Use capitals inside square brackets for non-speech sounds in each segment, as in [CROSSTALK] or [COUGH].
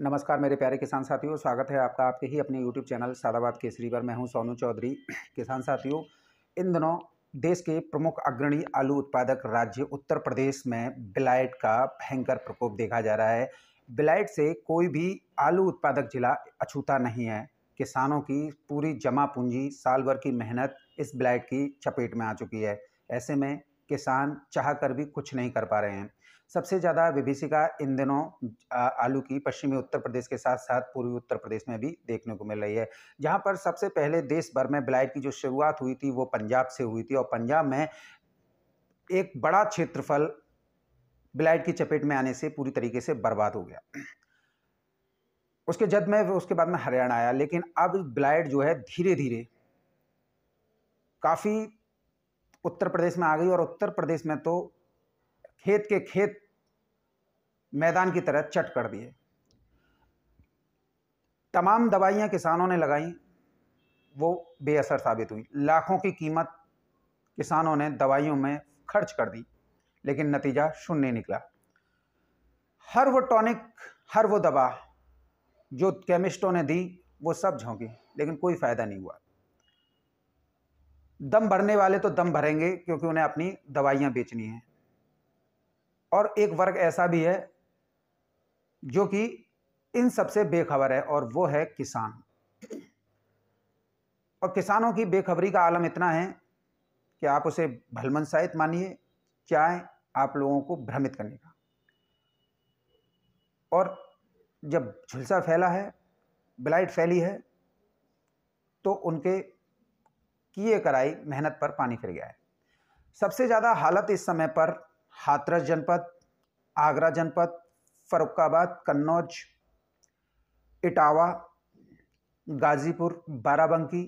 नमस्कार मेरे प्यारे किसान साथियों स्वागत है आपका आपके ही अपने यूट्यूब चैनल सादाबाद केसरी पर मैं हूं सोनू चौधरी किसान साथियों इन दिनों देश के प्रमुख अग्रणी आलू उत्पादक राज्य उत्तर प्रदेश में बिलाइट का भयंकर प्रकोप देखा जा रहा है बिलाइट से कोई भी आलू उत्पादक जिला अछूता नहीं है किसानों की पूरी जमा पूंजी साल भर की मेहनत इस ब्लाइट की चपेट में आ चुकी है ऐसे में किसान चाह कर भी कुछ नहीं कर पा रहे हैं सबसे ज़्यादा विभीषिका इन दिनों आलू की पश्चिमी उत्तर प्रदेश के साथ साथ पूर्वी उत्तर प्रदेश में भी देखने को मिल रही है जहाँ पर सबसे पहले देश भर में ब्लाइट की जो शुरुआत हुई थी वो पंजाब से हुई थी और पंजाब में एक बड़ा क्षेत्रफल ब्लाइट की चपेट में आने से पूरी तरीके से बर्बाद हो गया उसके जद में उसके बाद में हरियाणा आया लेकिन अब ब्लाइट जो है धीरे धीरे काफ़ी उत्तर प्रदेश में आ गई और उत्तर प्रदेश में तो खेत के खेत मैदान की तरह चट कर दिए तमाम दवाइयां किसानों ने लगाई वो बेअसर साबित हुई लाखों की कीमत किसानों ने दवाइयों में खर्च कर दी लेकिन नतीजा शून्य निकला हर वो टॉनिक हर वो दवा जो केमिस्टों ने दी वो सब झोंकी लेकिन कोई फ़ायदा नहीं हुआ दम भरने वाले तो दम भरेंगे क्योंकि उन्हें अपनी दवाइयां बेचनी हैं और एक वर्ग ऐसा भी है जो कि इन सबसे बेखबर है और वो है किसान और किसानों की बेखबरी का आलम इतना है कि आप उसे भलमन साहित मानिए चाहे आप लोगों को भ्रमित करने का और जब झुलसा फैला है ब्लाइट फैली है तो उनके किए कराई मेहनत पर पानी फिर गया है सबसे ज़्यादा हालत इस समय पर हाथरस जनपद आगरा जनपद फरुखाबाद कन्नौज इटावा गाज़ीपुर बाराबंकी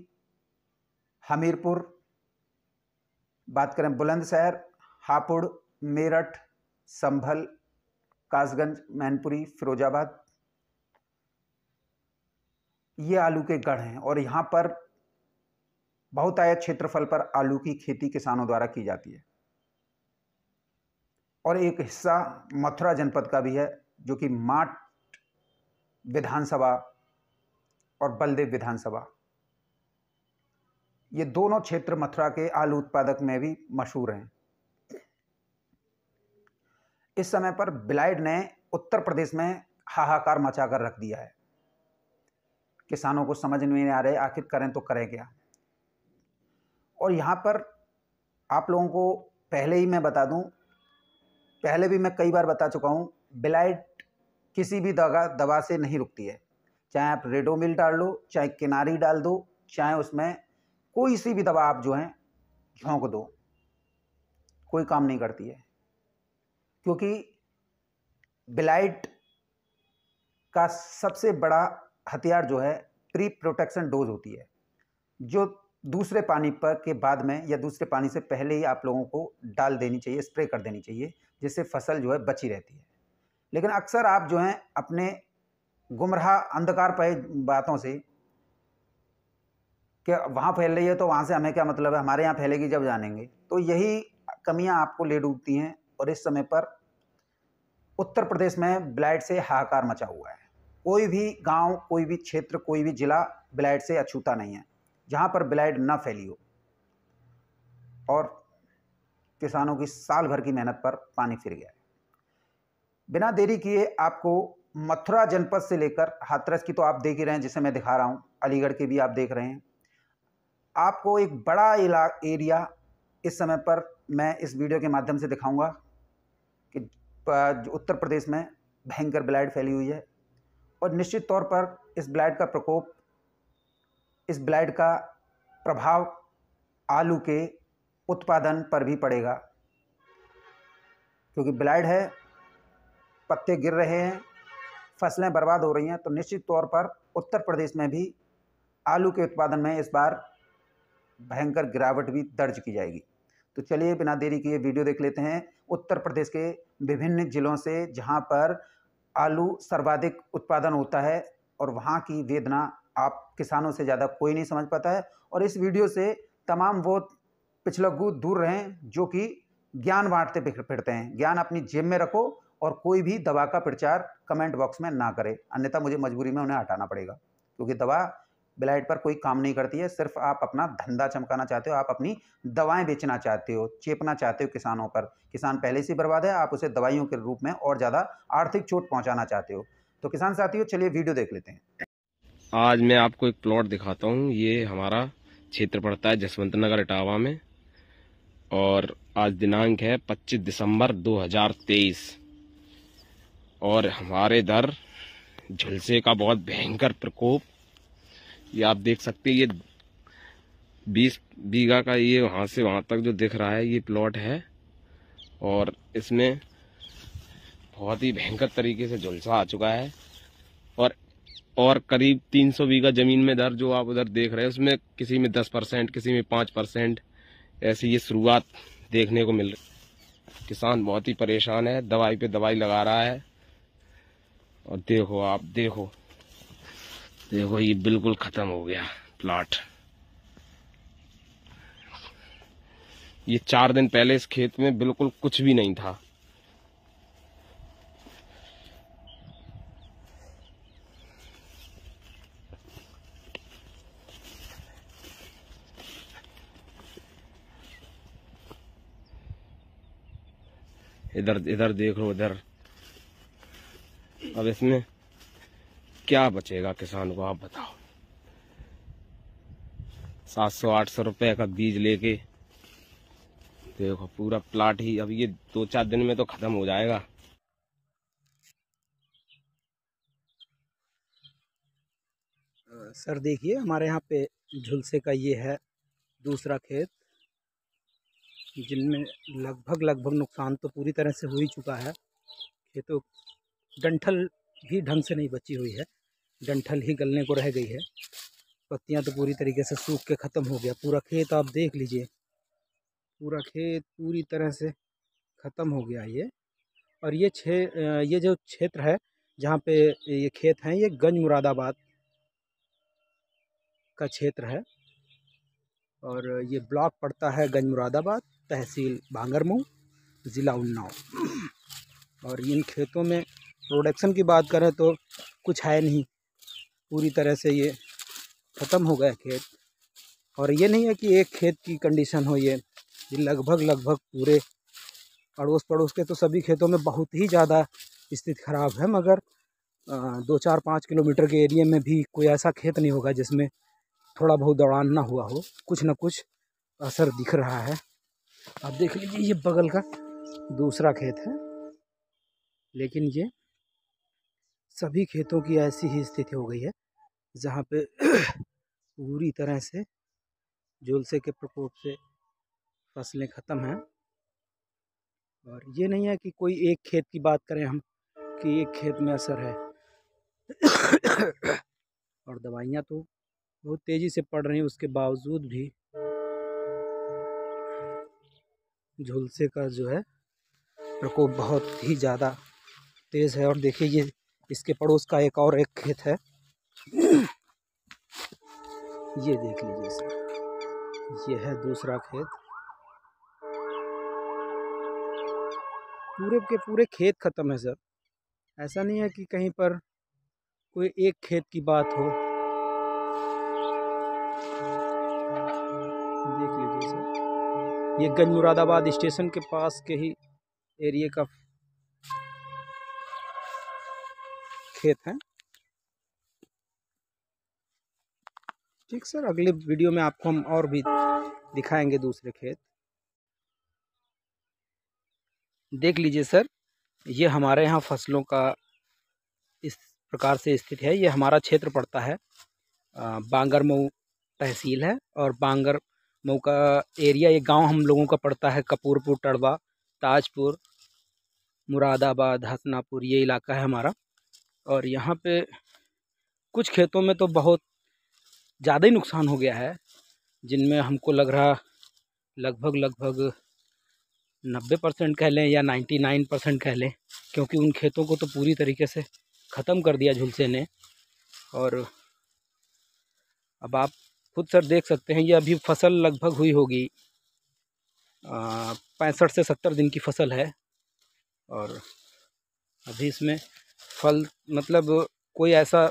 हमीरपुर बात करें बुलंदशहर हापुड़ मेरठ संभल कासगंज मैनपुरी फिरोजाबाद ये आलू के गढ़ हैं और यहाँ पर बहुत आयत क्षेत्रफल पर आलू की खेती किसानों द्वारा की जाती है और एक हिस्सा मथुरा जनपद का भी है जो कि माट विधानसभा और बलदेव विधानसभा ये दोनों क्षेत्र मथुरा के आलू उत्पादक में भी मशहूर हैं इस समय पर ब्लाइड ने उत्तर प्रदेश में हाहाकार मचा कर रख दिया है किसानों को समझ नहीं आ रहे आखिर करें तो करें क्या और यहाँ पर आप लोगों को पहले ही मैं बता दूं पहले भी मैं कई बार बता चुका हूँ ब्लाइट किसी भी दवा दवा से नहीं रुकती है चाहे आप रेडोमिल डाल लो चाहे किनारी डाल दो चाहे उसमें कोई सी भी दवा आप जो है झोंक दो कोई काम नहीं करती है क्योंकि ब्लाइट का सबसे बड़ा हथियार जो है प्री प्रोटेक्शन डोज होती है जो दूसरे पानी पर के बाद में या दूसरे पानी से पहले ही आप लोगों को डाल देनी चाहिए स्प्रे कर देनी चाहिए जिससे फसल जो है बची रहती है लेकिन अक्सर आप जो हैं अपने गुमराह अंधकार पे बातों से कि वहाँ फैल रही है तो वहाँ से हमें क्या मतलब है हमारे यहाँ फैलेगी जब जानेंगे तो यही कमियाँ आपको ले डूबती हैं और इस समय पर उत्तर प्रदेश में ब्लैड से हाहाकार मचा हुआ है कोई भी गांव कोई भी क्षेत्र कोई भी ज़िला ब्लाइट से अछूता नहीं है जहाँ पर ब्लैड ना फैली हो और किसानों की साल भर की मेहनत पर पानी फिर गया है बिना देरी किए आपको मथुरा जनपद से लेकर हाथरस की तो आप देख ही रहे हैं जिसे मैं दिखा रहा हूँ अलीगढ़ के भी आप देख रहे हैं आपको एक बड़ा इला एरिया इस समय पर मैं इस वीडियो के माध्यम से दिखाऊंगा कि उत्तर प्रदेश में भयंकर ब्लाइट फैली हुई है और निश्चित तौर पर इस ब्लाइट का प्रकोप इस ब्लाइट का प्रभाव आलू के उत्पादन पर भी पड़ेगा क्योंकि ब्लाइड है पत्ते गिर रहे हैं फसलें बर्बाद हो रही हैं तो निश्चित तौर पर उत्तर प्रदेश में भी आलू के उत्पादन में इस बार भयंकर गिरावट भी दर्ज की जाएगी तो चलिए बिना देरी किए वीडियो देख लेते हैं उत्तर प्रदेश के विभिन्न जिलों से जहाँ पर आलू सर्वाधिक उत्पादन होता है और वहाँ की वेदना आप किसानों से ज़्यादा कोई नहीं समझ पाता है और इस वीडियो से तमाम वो गु दूर रहें जो कि ज्ञान बांटते फिरते हैं ज्ञान अपनी जेब में रखो और कोई भी दवा का प्रचार कमेंट बॉक्स में ना करे अन्यथा मुझे मजबूरी में उन्हें हटाना पड़ेगा क्योंकि दवा ब्लाइट पर कोई काम नहीं करती है सिर्फ आप अपना धंधा चमकाना चाहते हो आप अपनी दवाएं बेचना चाहते हो चेपना चाहते हो किसानों पर किसान पहले से बर्बाद है आप उसे दवाइयों के रूप में और ज़्यादा आर्थिक चोट पहुंचाना चाहते हो तो किसान साथियों चलिए वीडियो देख लेते हैं आज मैं आपको एक प्लॉट दिखाता हूँ ये हमारा क्षेत्र पड़ता है जसवंत नगर इटावा में और आज दिनांक है 25 दिसंबर 2023 और हमारे इधर झुलसे का बहुत भयंकर प्रकोप ये आप देख सकते हैं ये 20 बीघा का ये वहाँ से वहाँ तक जो दिख रहा है ये प्लॉट है और इसमें बहुत ही भयंकर तरीके से झुलसा आ चुका है और और करीब 300 बीघा ज़मीन में दर जो आप उधर देख रहे हैं उसमें किसी में 10 परसेंट किसी में 5 परसेंट ऐसी ये शुरुआत देखने को मिल रही किसान बहुत ही परेशान है दवाई पे दवाई लगा रहा है और देखो आप देखो देखो ये बिल्कुल ख़त्म हो गया प्लाट ये चार दिन पहले इस खेत में बिल्कुल कुछ भी नहीं था इधर इधर देख लो इधर अब इसमें क्या बचेगा किसान को आप बताओ सात सौ आठ सौ रुपये का बीज लेके देखो पूरा प्लाट ही अब ये दो चार दिन में तो खत्म हो जाएगा सर देखिए हमारे यहाँ पे झुलसे का ये है दूसरा खेत जिनमें लगभग लगभग नुकसान तो पूरी तरह से हो ही चुका है खेतों डंठल ही ढंग से नहीं बची हुई है डंठल ही गलने को रह गई है पत्तियां तो पूरी तरीके से सूख के ख़त्म हो गया पूरा खेत आप देख लीजिए पूरा खेत पूरी तरह से ख़त्म हो गया ये और ये छे ये जो क्षेत्र है जहाँ पे ये खेत हैं ये गंज मुरादाबाद का क्षेत्र है और ये ब्लॉक पड़ता है गंज मुरादाबाद तहसील भांगरमऊ ज़िला उन्नाव और इन खेतों में प्रोडक्शन की बात करें तो कुछ है नहीं पूरी तरह से ये ख़त्म हो गया खेत और ये नहीं है कि एक खेत की कंडीशन हो ये ये लगभग लगभग पूरे पड़ोस पड़ोस के तो सभी खेतों में बहुत ही ज़्यादा स्थिति ख़राब है मगर दो चार पाँच किलोमीटर के एरिया में भी कोई ऐसा खेत नहीं होगा जिसमें थोड़ा बहुत दौड़ान ना हुआ हो कुछ ना कुछ असर दिख रहा है आप देख लीजिए ये बगल का दूसरा खेत है लेकिन ये सभी खेतों की ऐसी ही स्थिति हो गई है जहाँ पे [CLEARS THROAT] पूरी तरह से झुलसे के प्रकोप से फसलें ख़त्म हैं और ये नहीं है कि कोई एक खेत की बात करें हम कि एक खेत में असर है [CLEARS THROAT] और दवाइयाँ तो बहुत तेज़ी से पड़ रही हैं उसके बावजूद भी झुलसे का जो है प्रकोप बहुत ही ज़्यादा तेज़ है और देखिए ये इसके पड़ोस का एक और एक खेत है ये देख लीजिए सर ये है दूसरा खेत पूरे के पूरे खेत ख़त्म है सर ऐसा नहीं है कि कहीं पर कोई एक खेत की बात हो ये गंज मुरादाबाद स्टेशन के पास के ही एरिए का खेत है ठीक सर अगले वीडियो में आपको हम और भी दिखाएंगे दूसरे खेत देख लीजिए सर ये हमारे यहाँ फसलों का इस प्रकार से स्थित है ये हमारा क्षेत्र पड़ता है बांगरमऊ तहसील है और बांगर मऊ का एरिया ये गांव हम लोगों का पड़ता है कपूरपुर टड़वा ताजपुर मुरादाबाद हसनापुर ये इलाका है हमारा और यहाँ पे कुछ खेतों में तो बहुत ज़्यादा ही नुकसान हो गया है जिनमें हमको लग रहा लगभग लगभग नब्बे परसेंट कह लें या नाइन्टी नाइन परसेंट कह लें क्योंकि उन खेतों को तो पूरी तरीके से ख़त्म कर दिया झुलसे ने और अब आप खुद सर देख सकते हैं ये अभी फसल लगभग हुई होगी पैंसठ से सत्तर दिन की फसल है और अभी इसमें फल मतलब कोई ऐसा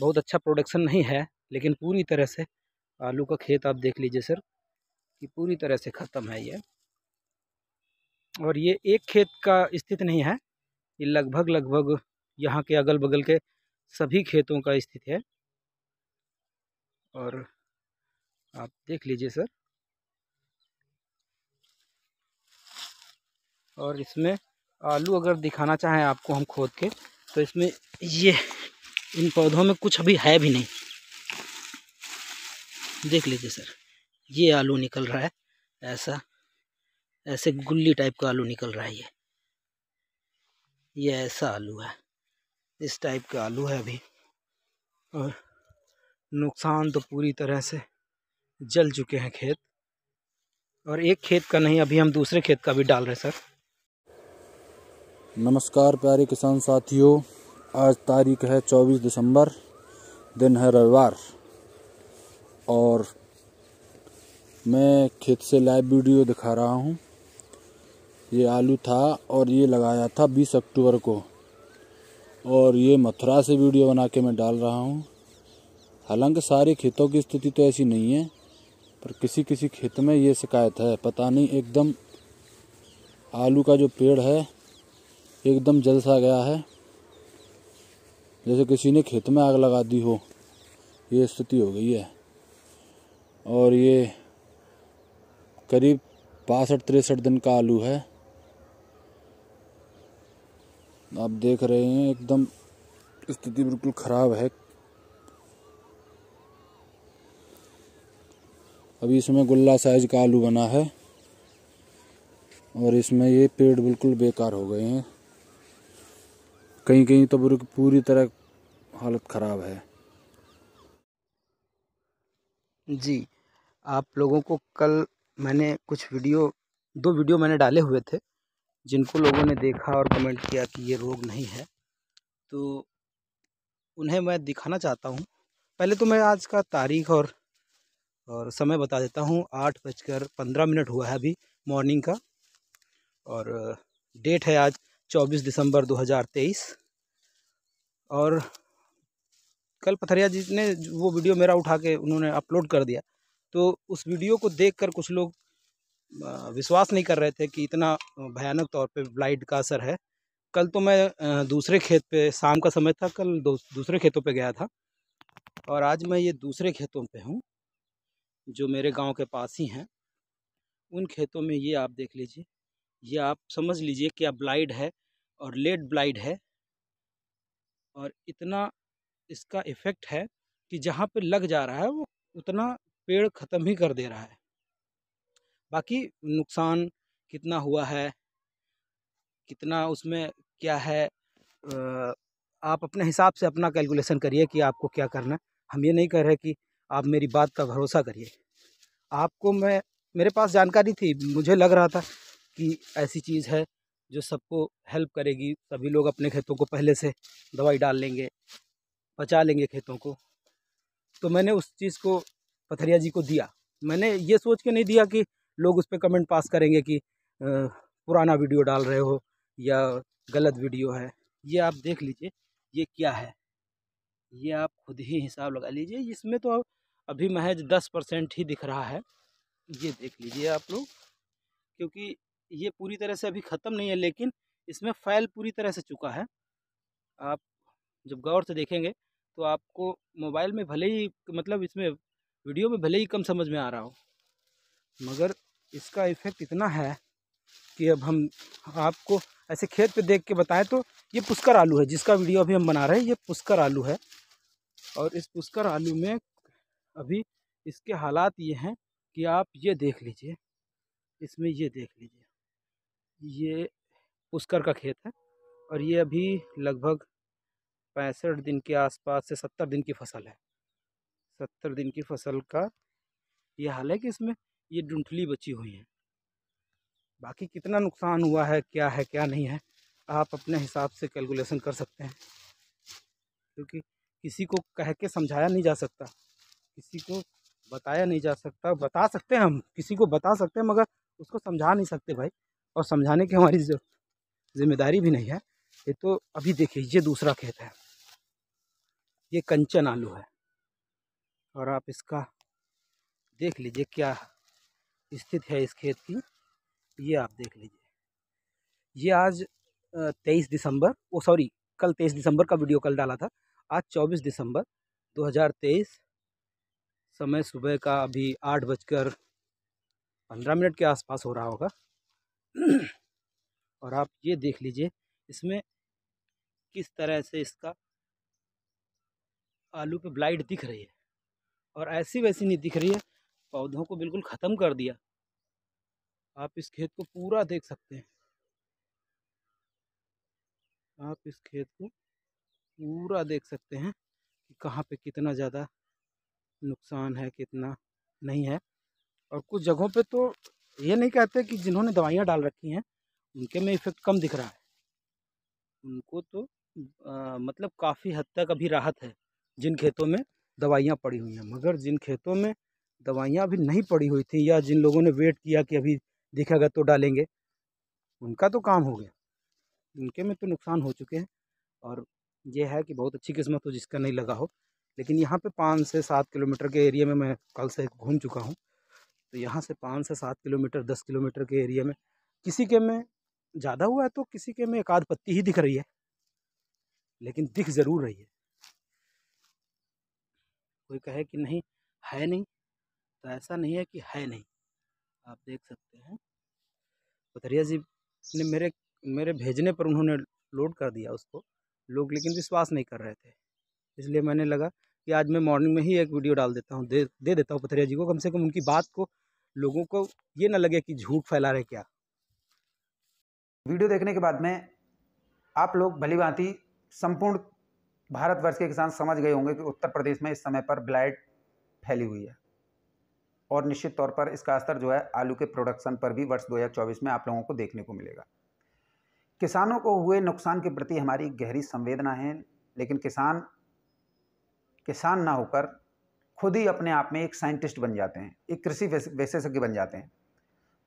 बहुत अच्छा प्रोडक्शन नहीं है लेकिन पूरी तरह से आलू का खेत आप देख लीजिए सर कि पूरी तरह से ख़त्म है ये और ये एक खेत का स्थित नहीं है ये लगभग लगभग यहाँ के अगल बगल के सभी खेतों का स्थित है और आप देख लीजिए सर और इसमें आलू अगर दिखाना चाहें आपको हम खोद के तो इसमें ये इन पौधों में कुछ अभी है भी नहीं देख लीजिए सर ये आलू निकल रहा है ऐसा ऐसे गुल्ली टाइप का आलू निकल रहा है ये ये ऐसा आलू है इस टाइप का आलू है अभी और नुकसान तो पूरी तरह से जल चुके हैं खेत और एक खेत का नहीं अभी हम दूसरे खेत का भी डाल रहे सर नमस्कार प्यारे किसान साथियों आज तारीख है 24 दिसंबर दिन है रविवार और मैं खेत से लाइव वीडियो दिखा रहा हूँ ये आलू था और ये लगाया था 20 अक्टूबर को और ये मथुरा से वीडियो बना के मैं डाल रहा हूँ हालांकि सारे खेतों की स्थिति तो ऐसी नहीं है पर किसी किसी खेत में ये शिकायत है पता नहीं एकदम आलू का जो पेड़ है एकदम जल सा गया है जैसे किसी ने खेत में आग लगा दी हो ये स्थिति हो गई है और ये करीब बासठ तिरसठ दिन का आलू है आप देख रहे हैं एकदम स्थिति बिल्कुल ख़राब है अभी इसमें गुल्ला साइज का आलू बना है और इसमें ये पेड़ बिल्कुल बेकार हो गए हैं कहीं कहीं तो पूरी तरह हालत ख़राब है जी आप लोगों को कल मैंने कुछ वीडियो दो वीडियो मैंने डाले हुए थे जिनको लोगों ने देखा और कमेंट किया कि ये रोग नहीं है तो उन्हें मैं दिखाना चाहता हूँ पहले तो मैं आज का तारीख और और समय बता देता हूँ आठ बजकर पंद्रह मिनट हुआ है अभी मॉर्निंग का और डेट है आज चौबीस दिसंबर दो हज़ार तेईस और कल पथरिया जी ने वो वीडियो मेरा उठा के उन्होंने अपलोड कर दिया तो उस वीडियो को देखकर कुछ लोग विश्वास नहीं कर रहे थे कि इतना भयानक तौर पे ब्लाइट का असर है कल तो मैं दूसरे खेत पे शाम का समय था कल दूसरे खेतों पे गया था और आज मैं ये दूसरे खेतों पे हूँ जो मेरे गांव के पास ही हैं उन खेतों में ये आप देख लीजिए ये आप समझ लीजिए कि आप ब्लाइड है और लेट ब्लाइड है और इतना इसका इफ़ेक्ट है कि जहाँ पे लग जा रहा है वो उतना पेड़ ख़त्म ही कर दे रहा है बाकी नुकसान कितना हुआ है कितना उसमें क्या है आप अपने हिसाब से अपना कैलकुलेशन करिए कि आपको क्या करना है हम ये नहीं कह रहे कि आप मेरी बात का भरोसा करिए आपको मैं मेरे पास जानकारी थी मुझे लग रहा था कि ऐसी चीज़ है जो सबको हेल्प करेगी सभी लोग अपने खेतों को पहले से दवाई डाल लेंगे बचा लेंगे खेतों को तो मैंने उस चीज़ को पथरिया जी को दिया मैंने ये सोच के नहीं दिया कि लोग उस पर कमेंट पास करेंगे कि पुराना वीडियो डाल रहे हो या गलत वीडियो है ये आप देख लीजिए ये क्या है ये आप खुद ही हिसाब लगा लीजिए इसमें तो अभी महज दस परसेंट ही दिख रहा है ये देख लीजिए आप लोग क्योंकि ये पूरी तरह से अभी ख़त्म नहीं है लेकिन इसमें फैल पूरी तरह से चुका है आप जब गौर से देखेंगे तो आपको मोबाइल में भले ही मतलब इसमें वीडियो में भले ही कम समझ में आ रहा हो मगर इसका इफ़ेक्ट इतना है कि अब हम आपको ऐसे खेत पे देख के बताएं तो ये पुष्कर आलू है जिसका वीडियो अभी हम बना रहे हैं ये पुष्कर आलू है और इस पुष्कर आलू में अभी इसके हालात ये हैं कि आप ये देख लीजिए इसमें ये देख लीजिए ये पुष्कर का खेत है और ये अभी लगभग पैंसठ दिन के आसपास से सत्तर दिन की फसल है सत्तर दिन की फसल का ये हाल है कि इसमें ये डुंठली बची हुई है बाकी कितना नुकसान हुआ है क्या है क्या नहीं है आप अपने हिसाब से कैलकुलेशन कर सकते हैं क्योंकि किसी को कह के समझाया नहीं जा सकता किसी को बताया नहीं जा सकता बता सकते हैं हम किसी को बता सकते हैं मगर उसको समझा नहीं सकते भाई और समझाने की हमारी जिम्मेदारी भी नहीं है ये तो अभी देखिए ये दूसरा खेत है ये कंचन आलू है और आप इसका देख लीजिए क्या स्थिति है इस खेत की ये आप देख लीजिए ये आज तेईस दिसंबर ओ सॉरी कल तेईस दिसंबर का वीडियो कल डाला था आज चौबीस दिसंबर 2023 समय सुबह का अभी आठ बजकर पंद्रह मिनट के आसपास हो रहा होगा [CLEARS THROAT] और आप ये देख लीजिए इसमें किस तरह से इसका आलू पे ब्लाइट दिख रही है और ऐसी वैसी नहीं दिख रही है पौधों को बिल्कुल ख़त्म कर दिया आप इस खेत को पूरा देख सकते हैं आप इस खेत को पूरा देख सकते हैं कि कहाँ पे कितना ज़्यादा नुकसान है कितना नहीं है और कुछ जगहों पे तो ये नहीं कहते कि जिन्होंने दवाइयाँ डाल रखी हैं उनके में इफ़ेक्ट कम दिख रहा है उनको तो आ, मतलब काफ़ी हद तक अभी राहत है जिन खेतों में दवाइयाँ पड़ी हुई हैं मगर जिन खेतों में दवाइयाँ अभी नहीं पड़ी हुई थी या जिन लोगों ने वेट किया कि अभी दिखेगा तो डालेंगे उनका तो काम हो गया उनके में तो नुकसान हो चुके हैं और यह है कि बहुत अच्छी किस्मत हो जिसका नहीं लगा हो लेकिन यहाँ पे पाँच से सात किलोमीटर के एरिया में मैं कल से घूम चुका हूँ तो यहाँ से पाँच से सात किलोमीटर दस किलोमीटर के एरिया में किसी के में ज़्यादा हुआ है तो किसी के में एक आध पत्ती ही दिख रही है लेकिन दिख ज़रूर रही है कोई कहे कि नहीं है नहीं तो ऐसा नहीं है कि है नहीं आप देख सकते हैं पथरिया जी ने मेरे मेरे भेजने पर उन्होंने लोड कर दिया उसको लोग लेकिन विश्वास नहीं कर रहे थे इसलिए मैंने लगा कि आज मैं मॉर्निंग में ही एक वीडियो डाल देता हूँ दे दे देता हूँ पथरिया जी को कम से कम उनकी बात को लोगों को ये ना लगे कि झूठ फैला रहे क्या वीडियो देखने के बाद में आप लोग भलीभांति संपूर्ण भारतवर्ष के किसान समझ गए होंगे कि उत्तर प्रदेश में इस समय पर ब्लाइट फैली हुई है और निश्चित तौर पर इसका असर जो है आलू के प्रोडक्शन पर भी वर्ष 2024 में आप लोगों को देखने को मिलेगा किसानों को हुए नुकसान के प्रति हमारी गहरी संवेदना है लेकिन किसान किसान ना होकर खुद ही अपने आप में एक साइंटिस्ट बन जाते हैं एक कृषि विशेषज्ञ बन जाते हैं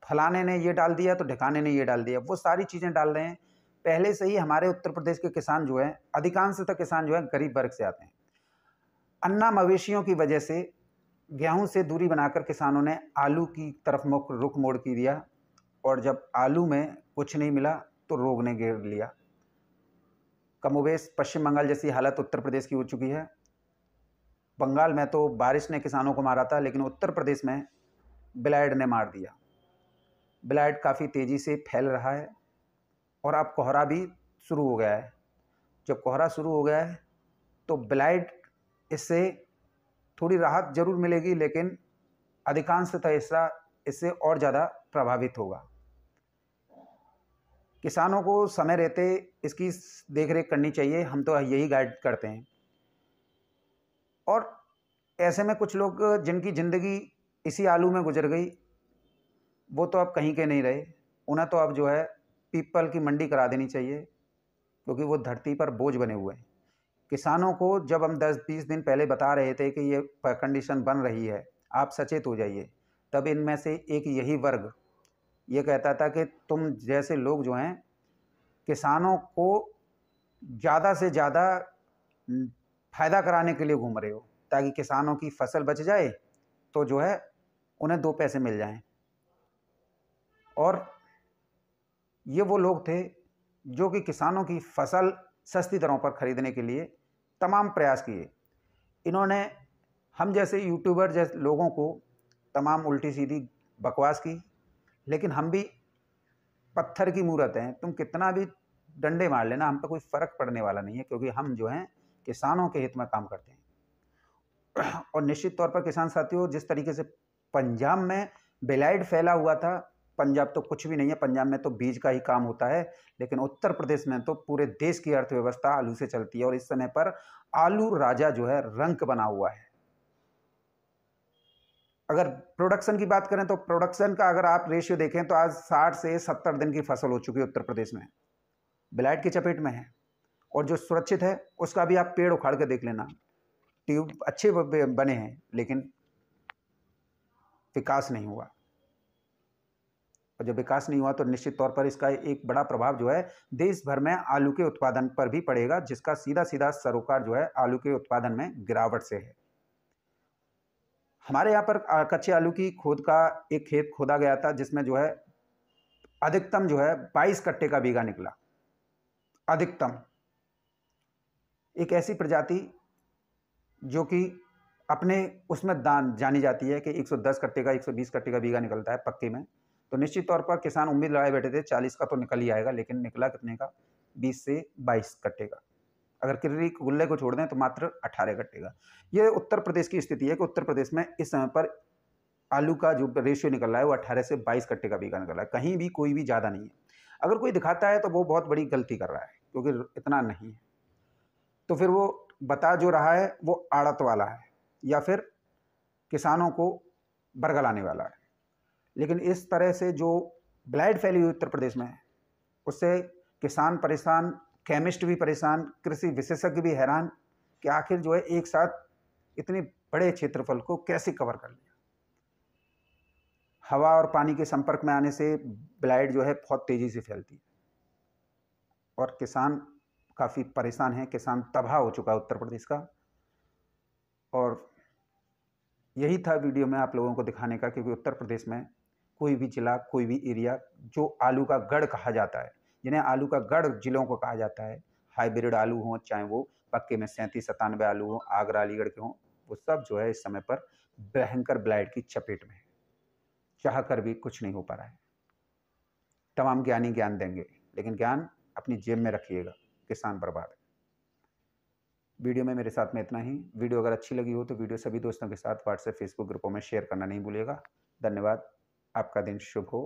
फलाने ने ये डाल दिया तो ढिकाने ने ये डाल दिया वो सारी चीज़ें डाल रहे हैं पहले से ही हमारे उत्तर प्रदेश के किसान जो हैं अधिकांशतः किसान जो है गरीब वर्ग से आते हैं अन्ना मवेशियों की वजह से गेहूं से दूरी बनाकर किसानों ने आलू की तरफ मुख रुख मोड़ की दिया और जब आलू में कुछ नहीं मिला तो रोग ने घेर लिया कमोवेश पश्चिम बंगाल जैसी हालत उत्तर प्रदेश की हो चुकी है बंगाल में तो बारिश ने किसानों को मारा था लेकिन उत्तर प्रदेश में ब्लाइड ने मार दिया ब्लाइड काफ़ी तेज़ी से फैल रहा है और अब कोहरा भी शुरू हो गया है जब कोहरा शुरू हो गया है तो ब्लाइड इससे थोड़ी राहत ज़रूर मिलेगी लेकिन अधिकांशतः तो हिस्सा इससे और ज़्यादा प्रभावित होगा किसानों को समय रहते इसकी देखरेख करनी चाहिए हम तो यही गाइड करते हैं और ऐसे में कुछ लोग जिनकी ज़िंदगी इसी आलू में गुजर गई वो तो अब कहीं के नहीं रहे उन्हें तो अब जो है पीपल की मंडी करा देनी चाहिए क्योंकि वो धरती पर बोझ बने हुए हैं किसानों को जब हम 10-20 दिन पहले बता रहे थे कि ये कंडीशन बन रही है आप सचेत हो जाइए तब इनमें से एक यही वर्ग ये कहता था कि तुम जैसे लोग जो हैं किसानों को ज़्यादा से ज़्यादा फ़ायदा कराने के लिए घूम रहे हो ताकि किसानों की फसल बच जाए तो जो है उन्हें दो पैसे मिल जाएं और ये वो लोग थे जो कि किसानों की फसल सस्ती दरों पर ख़रीदने के लिए तमाम प्रयास किए इन्होंने हम जैसे यूट्यूबर जैसे लोगों को तमाम उल्टी सीधी बकवास की लेकिन हम भी पत्थर की मूर्त हैं तुम कितना भी डंडे मार लेना हम पर कोई फ़र्क पड़ने वाला नहीं है क्योंकि हम जो हैं किसानों के हित में काम करते हैं और निश्चित तौर पर किसान साथियों जिस तरीके से पंजाब में बेलाइड फैला हुआ था पंजाब तो कुछ भी नहीं है पंजाब में तो बीज का ही काम होता है लेकिन उत्तर प्रदेश में तो पूरे देश की अर्थव्यवस्था आलू से चलती है और इस समय पर आलू राजा जो है रंक बना हुआ है अगर प्रोडक्शन की बात करें तो प्रोडक्शन का अगर आप रेशियो देखें तो आज 60 से 70 दिन की फसल हो चुकी है उत्तर प्रदेश में ब्लैड की चपेट में है और जो सुरक्षित है उसका भी आप पेड़ उखाड़ के देख लेना ट्यूब अच्छे बने हैं लेकिन विकास नहीं हुआ और जब विकास नहीं हुआ तो निश्चित तौर पर इसका एक बड़ा प्रभाव जो है देश भर में आलू के उत्पादन पर भी पड़ेगा जिसका सीधा सीधा सरोकार जो है आलू के उत्पादन में गिरावट से है हमारे यहाँ पर कच्चे आलू की खोद का एक खेत खोदा गया था जिसमें जो है अधिकतम जो है 22 कट्टे का बीघा निकला अधिकतम एक ऐसी प्रजाति जो कि अपने उसमें दान जानी जाती है कि 110 कट्टे का 120 कट्टे का बीघा निकलता है पक्के में तो निश्चित तौर पर किसान उम्मीद लगाए बैठे थे 40 का तो निकल ही आएगा लेकिन निकला कितने का 20 से 22 कट्टे का अगर किरी गुल्ले को छोड़ दें तो मात्र 18 कट्टे का ये उत्तर प्रदेश की स्थिति है कि उत्तर प्रदेश में इस समय पर आलू का जो रेशियो निकल रहा है वो अट्ठारह से बाईस कट्टे का बीघा निकल रहा है कहीं भी कोई भी ज़्यादा नहीं है अगर कोई दिखाता है तो वो बहुत बड़ी गलती कर रहा है क्योंकि इतना नहीं है तो फिर वो बता जो रहा है वो आड़त वाला है या फिर किसानों को बरगलाने वाला है लेकिन इस तरह से जो ब्लैड फैली हुई उत्तर प्रदेश में है उससे किसान परेशान केमिस्ट भी परेशान कृषि विशेषज्ञ भी हैरान कि आखिर जो है एक साथ इतने बड़े क्षेत्रफल को कैसे कवर कर लिया हवा और पानी के संपर्क में आने से ब्लाइड जो है बहुत तेज़ी से फैलती है और किसान काफ़ी परेशान हैं किसान तबाह हो चुका है उत्तर प्रदेश का और यही था वीडियो में आप लोगों को दिखाने का क्योंकि उत्तर प्रदेश में कोई भी ज़िला कोई भी एरिया जो आलू का गढ़ कहा जाता है जिन्हें आलू का गढ़ जिलों को कहा जाता है हाइब्रिड आलू हों चाहे वो पक्के में सैंतीस सतानवे आलू हों आगरा अलीगढ़ के हों वो सब जो है इस समय पर भयंकर ब्लाइट की चपेट में है चाह कर भी कुछ नहीं हो पा रहा है तमाम ज्ञानी ज्ञान देंगे लेकिन ज्ञान अपनी जेब में रखिएगा किसान बर्बाद वीडियो में मेरे साथ में इतना ही वीडियो अगर अच्छी लगी हो तो वीडियो सभी दोस्तों के साथ व्हाट्सएप फेसबुक ग्रुपों में शेयर करना नहीं भूलिएगा धन्यवाद आपका दिन शुभ हो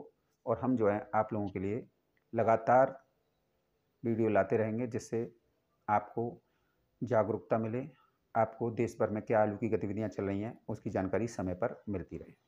और हम जो है आप लोगों के लिए लगातार वीडियो लाते रहेंगे जिससे आपको जागरूकता मिले आपको देश भर में क्या आलू की गतिविधियाँ चल रही हैं उसकी जानकारी समय पर मिलती रहे